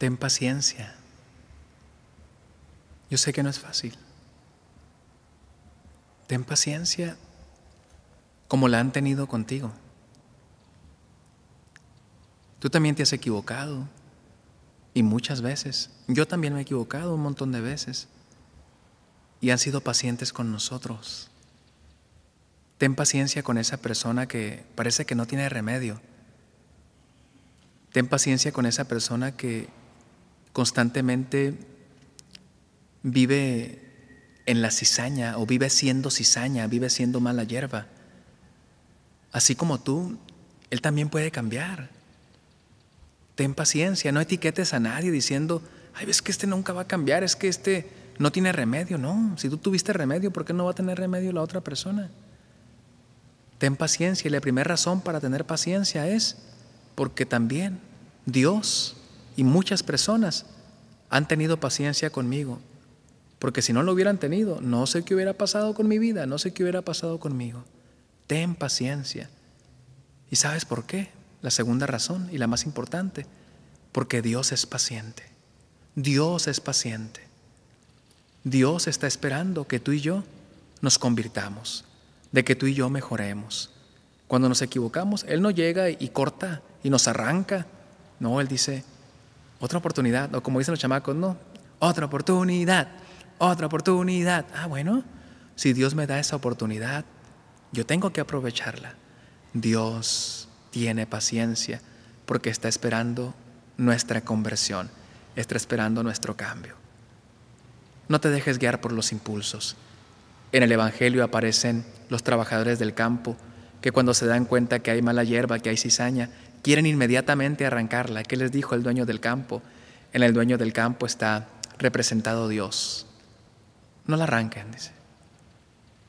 ten paciencia. Yo sé que no es fácil. Ten paciencia como la han tenido contigo. Tú también te has equivocado y muchas veces. Yo también me he equivocado un montón de veces y han sido pacientes con nosotros. Ten paciencia con esa persona que parece que no tiene remedio. Ten paciencia con esa persona que constantemente vive en la cizaña o vive siendo cizaña, vive siendo mala hierba. Así como tú, Él también puede cambiar. Ten paciencia, no etiquetes a nadie diciendo, ay, ves que este nunca va a cambiar, es que este no tiene remedio. No, si tú tuviste remedio, ¿por qué no va a tener remedio la otra persona? Ten paciencia y la primera razón para tener paciencia es porque también Dios y muchas personas han tenido paciencia conmigo, porque si no lo hubieran tenido, no sé qué hubiera pasado con mi vida, no sé qué hubiera pasado conmigo. Ten paciencia. ¿Y sabes por qué? La segunda razón y la más importante, porque Dios es paciente. Dios es paciente. Dios está esperando que tú y yo nos convirtamos, de que tú y yo mejoremos. Cuando nos equivocamos, Él no llega y corta y nos arranca. No, Él dice, otra oportunidad, o como dicen los chamacos, no, otra oportunidad, otra oportunidad. Ah, bueno, si Dios me da esa oportunidad, yo tengo que aprovecharla. Dios tiene paciencia porque está esperando nuestra conversión, está esperando nuestro cambio. No te dejes guiar por los impulsos. En el Evangelio aparecen los trabajadores del campo que cuando se dan cuenta que hay mala hierba, que hay cizaña, quieren inmediatamente arrancarla. ¿Qué les dijo el dueño del campo? En el dueño del campo está representado Dios. No la arranquen, dice.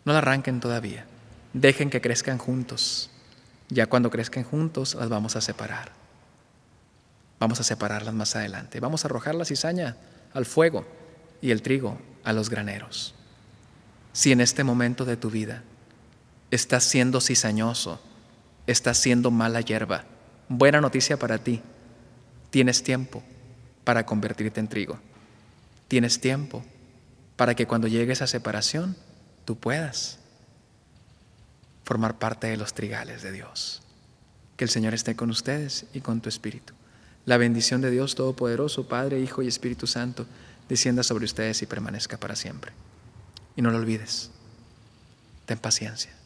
No la arranquen todavía. Dejen que crezcan juntos. Ya cuando crezcan juntos las vamos a separar. Vamos a separarlas más adelante. Vamos a arrojar la cizaña al fuego y el trigo a los graneros. Si en este momento de tu vida estás siendo cizañoso, estás siendo mala hierba, buena noticia para ti. Tienes tiempo para convertirte en trigo. Tienes tiempo para que cuando llegue esa separación, tú puedas formar parte de los trigales de Dios. Que el Señor esté con ustedes y con tu espíritu. La bendición de Dios Todopoderoso, Padre, Hijo y Espíritu Santo, descienda sobre ustedes y permanezca para siempre. Y no lo olvides, ten paciencia.